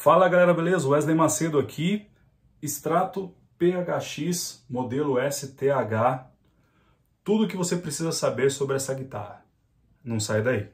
Fala galera, beleza? Wesley Macedo aqui, extrato PHX modelo STH, tudo o que você precisa saber sobre essa guitarra. Não sai daí!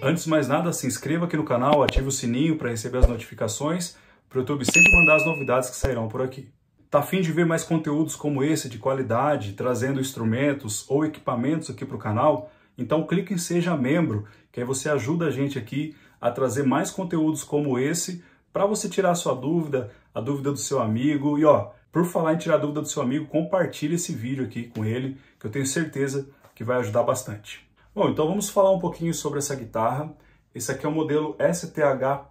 Antes de mais nada, se inscreva aqui no canal, ative o sininho para receber as notificações, para o YouTube sempre mandar as novidades que sairão por aqui. Tá afim de ver mais conteúdos como esse de qualidade, trazendo instrumentos ou equipamentos aqui para o canal? Então clique em seja membro, que aí você ajuda a gente aqui a trazer mais conteúdos como esse para você tirar a sua dúvida, a dúvida do seu amigo. E ó, por falar em tirar a dúvida do seu amigo, compartilhe esse vídeo aqui com ele, que eu tenho certeza que vai ajudar bastante. Bom, então vamos falar um pouquinho sobre essa guitarra. Esse aqui é o modelo STH-PR,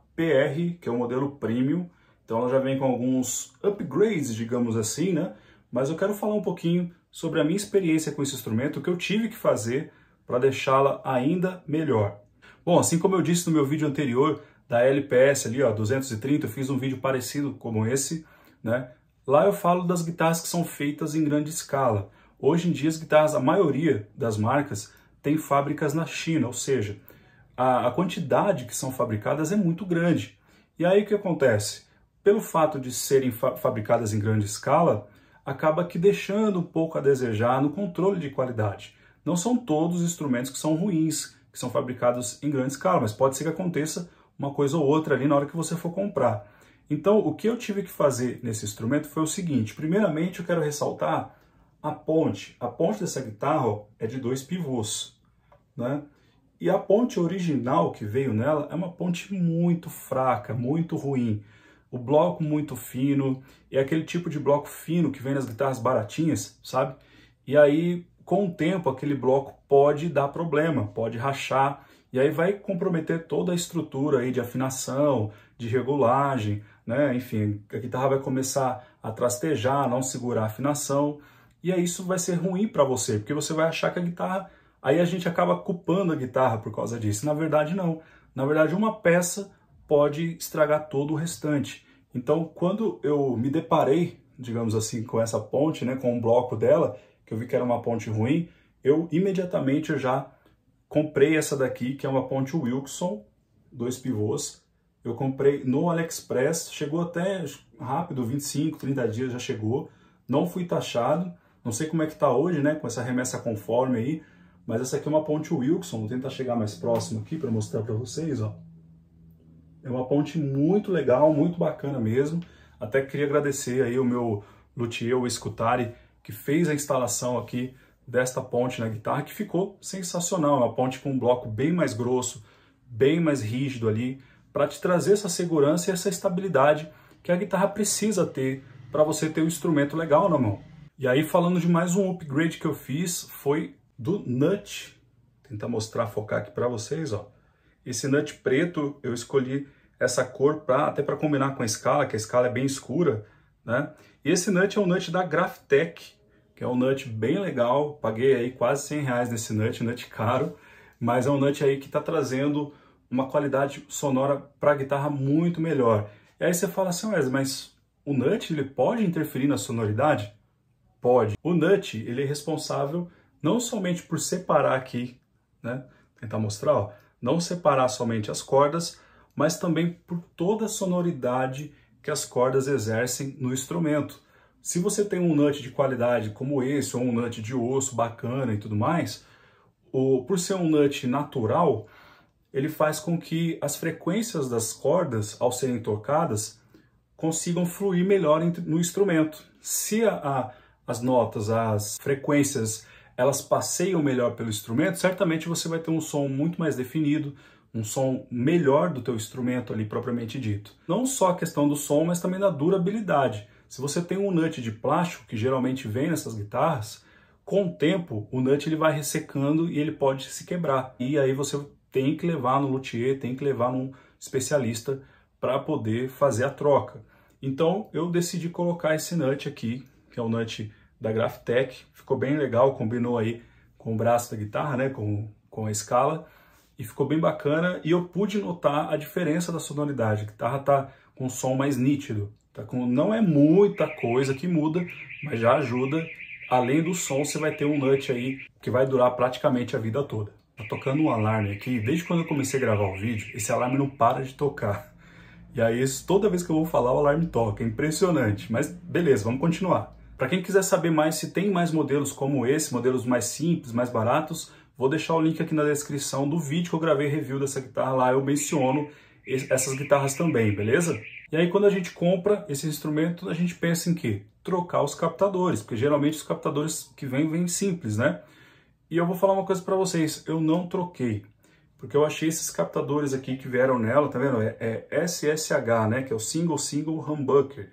que é o modelo premium. Então ela já vem com alguns upgrades, digamos assim, né? Mas eu quero falar um pouquinho sobre a minha experiência com esse instrumento, o que eu tive que fazer para deixá-la ainda melhor. Bom, assim como eu disse no meu vídeo anterior da LPS ali, ó, 230, eu fiz um vídeo parecido como esse, né? Lá eu falo das guitarras que são feitas em grande escala. Hoje em dia as guitarras, a maioria das marcas tem fábricas na China, ou seja, a, a quantidade que são fabricadas é muito grande. E aí o que acontece? pelo fato de serem fa fabricadas em grande escala, acaba que deixando um pouco a desejar no controle de qualidade. Não são todos instrumentos que são ruins, que são fabricados em grande escala, mas pode ser que aconteça uma coisa ou outra ali na hora que você for comprar. Então, o que eu tive que fazer nesse instrumento foi o seguinte: primeiramente, eu quero ressaltar a ponte. A ponte dessa guitarra é de dois pivôs, né? E a ponte original que veio nela é uma ponte muito fraca, muito ruim o bloco muito fino, é aquele tipo de bloco fino que vem nas guitarras baratinhas, sabe? E aí, com o tempo, aquele bloco pode dar problema, pode rachar, e aí vai comprometer toda a estrutura aí de afinação, de regulagem, né? Enfim, a guitarra vai começar a trastejar, não segurar a afinação, e aí isso vai ser ruim para você, porque você vai achar que a guitarra, aí a gente acaba culpando a guitarra por causa disso. Na verdade não. Na verdade, uma peça pode estragar todo o restante. Então, quando eu me deparei, digamos assim, com essa ponte, né, com o um bloco dela, que eu vi que era uma ponte ruim, eu imediatamente já comprei essa daqui, que é uma ponte Wilson, dois pivôs. Eu comprei no AliExpress, chegou até rápido, 25, 30 dias já chegou. Não fui taxado, não sei como é que tá hoje, né, com essa remessa conforme aí, mas essa aqui é uma ponte Wilson, vou tentar chegar mais próximo aqui para mostrar para vocês, ó. É uma ponte muito legal, muito bacana mesmo. Até queria agradecer aí o meu luthier, o Escutari, que fez a instalação aqui desta ponte na guitarra, que ficou sensacional. É uma ponte com um bloco bem mais grosso, bem mais rígido ali, para te trazer essa segurança e essa estabilidade que a guitarra precisa ter para você ter um instrumento legal na mão. E aí, falando de mais um upgrade que eu fiz, foi do Nut. Tentar mostrar, focar aqui para vocês, ó. Esse nut preto eu escolhi essa cor pra, até para combinar com a escala, que a escala é bem escura. Né? E esse nut é um nut da Graftec, que é um nut bem legal. Paguei aí quase 100 reais nesse nut, nut caro, mas é um nut aí que está trazendo uma qualidade sonora para a guitarra muito melhor. E aí você fala assim, Wesley, mas o nut ele pode interferir na sonoridade? Pode. O nut ele é responsável não somente por separar aqui, né? tentar mostrar, ó não separar somente as cordas, mas também por toda a sonoridade que as cordas exercem no instrumento. Se você tem um nut de qualidade como esse, ou um nut de osso bacana e tudo mais, ou, por ser um nut natural, ele faz com que as frequências das cordas, ao serem tocadas, consigam fluir melhor no instrumento. Se a, a, as notas, as frequências elas passeiam melhor pelo instrumento, certamente você vai ter um som muito mais definido, um som melhor do teu instrumento ali propriamente dito. Não só a questão do som, mas também da durabilidade. Se você tem um nut de plástico, que geralmente vem nessas guitarras, com o tempo o nut ele vai ressecando e ele pode se quebrar. E aí você tem que levar no luthier, tem que levar num especialista para poder fazer a troca. Então eu decidi colocar esse nut aqui, que é o nut da GraphTech ficou bem legal, combinou aí com o braço da guitarra, né, com, com a escala, e ficou bem bacana, e eu pude notar a diferença da sonoridade, a guitarra tá com um som mais nítido, tá com, não é muita coisa que muda, mas já ajuda, além do som você vai ter um nut aí que vai durar praticamente a vida toda. Tá tocando um alarme aqui, desde quando eu comecei a gravar o vídeo, esse alarme não para de tocar. E aí, toda vez que eu vou falar, o alarme toca. É impressionante. Mas beleza, vamos continuar. Para quem quiser saber mais se tem mais modelos como esse, modelos mais simples, mais baratos, vou deixar o link aqui na descrição do vídeo que eu gravei review dessa guitarra lá, eu menciono essas guitarras também, beleza? E aí quando a gente compra esse instrumento, a gente pensa em quê? Trocar os captadores, porque geralmente os captadores que vêm, vêm simples, né? E eu vou falar uma coisa para vocês, eu não troquei, porque eu achei esses captadores aqui que vieram nela, tá vendo? É, é SSH, né? Que é o Single Single Humbucker.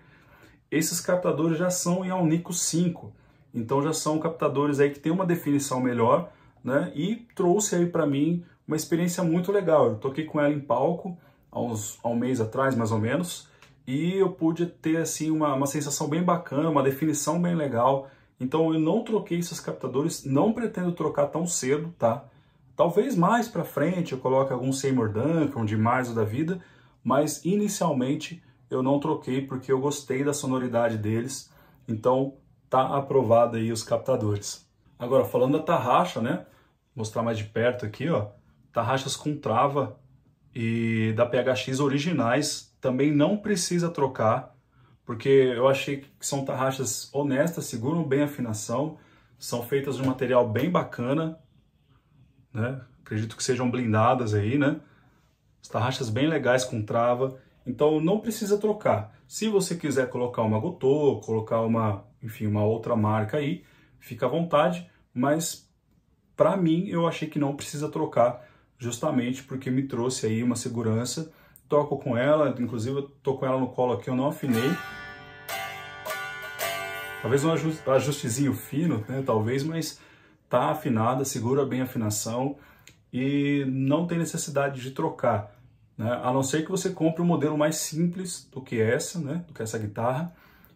Esses captadores já são ionico 5, então já são captadores aí que tem uma definição melhor, né? E trouxe aí para mim uma experiência muito legal. Eu toquei com ela em palco há, uns, há um mês atrás, mais ou menos, e eu pude ter assim uma, uma sensação bem bacana, uma definição bem legal. Então eu não troquei esses captadores, não pretendo trocar tão cedo, tá? Talvez mais para frente eu coloque algum Seymour Duncan, um de ou da vida, mas inicialmente eu não troquei porque eu gostei da sonoridade deles, então tá aprovado aí os captadores. Agora, falando da tarraxa, né? Vou mostrar mais de perto aqui, ó. Tarraxas com trava e da PHX originais também não precisa trocar, porque eu achei que são tarraxas honestas, seguram bem a afinação, são feitas de um material bem bacana, né? Acredito que sejam blindadas aí, né? As tarraxas bem legais com trava então não precisa trocar. Se você quiser colocar uma Gotô, colocar uma, enfim, uma outra marca aí, fica à vontade, mas para mim eu achei que não precisa trocar, justamente porque me trouxe aí uma segurança. Toco com ela, inclusive eu tô com ela no colo aqui, eu não afinei. Talvez um ajustezinho fino, né, talvez, mas tá afinada, segura bem a afinação e não tem necessidade de trocar. Né? A não ser que você compre um modelo mais simples do que essa, né? do que essa guitarra,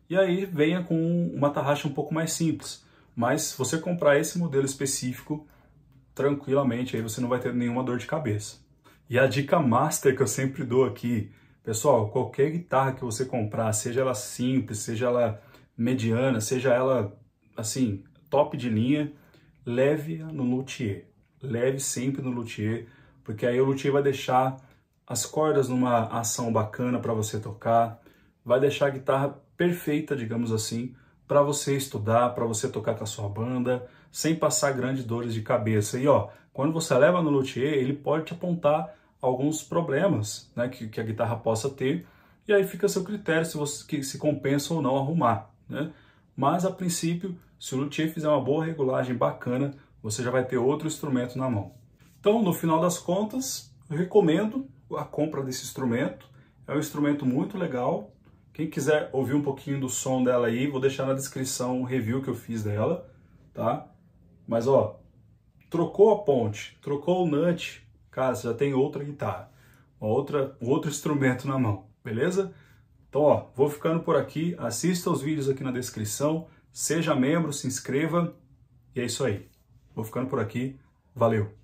e aí venha com uma tarraxa um pouco mais simples. Mas se você comprar esse modelo específico, tranquilamente aí você não vai ter nenhuma dor de cabeça. E a dica master que eu sempre dou aqui, pessoal, qualquer guitarra que você comprar, seja ela simples, seja ela mediana, seja ela assim, top de linha, leve no luthier. Leve sempre no luthier, porque aí o luthier vai deixar as cordas numa ação bacana para você tocar, vai deixar a guitarra perfeita, digamos assim, para você estudar, para você tocar com a sua banda, sem passar grandes dores de cabeça. E ó, quando você leva no luthier, ele pode te apontar alguns problemas né, que, que a guitarra possa ter, e aí fica a seu critério se, você, que, se compensa ou não arrumar. Né? Mas a princípio, se o luthier fizer uma boa regulagem bacana, você já vai ter outro instrumento na mão. Então, no final das contas, recomendo a compra desse instrumento. É um instrumento muito legal. Quem quiser ouvir um pouquinho do som dela aí, vou deixar na descrição o review que eu fiz dela, tá? Mas ó, trocou a ponte, trocou o nut, cara, você já tem outra guitarra, uma outra, um outro instrumento na mão, beleza? Então, ó, vou ficando por aqui, assista os vídeos aqui na descrição, seja membro, se inscreva, e é isso aí. Vou ficando por aqui, valeu!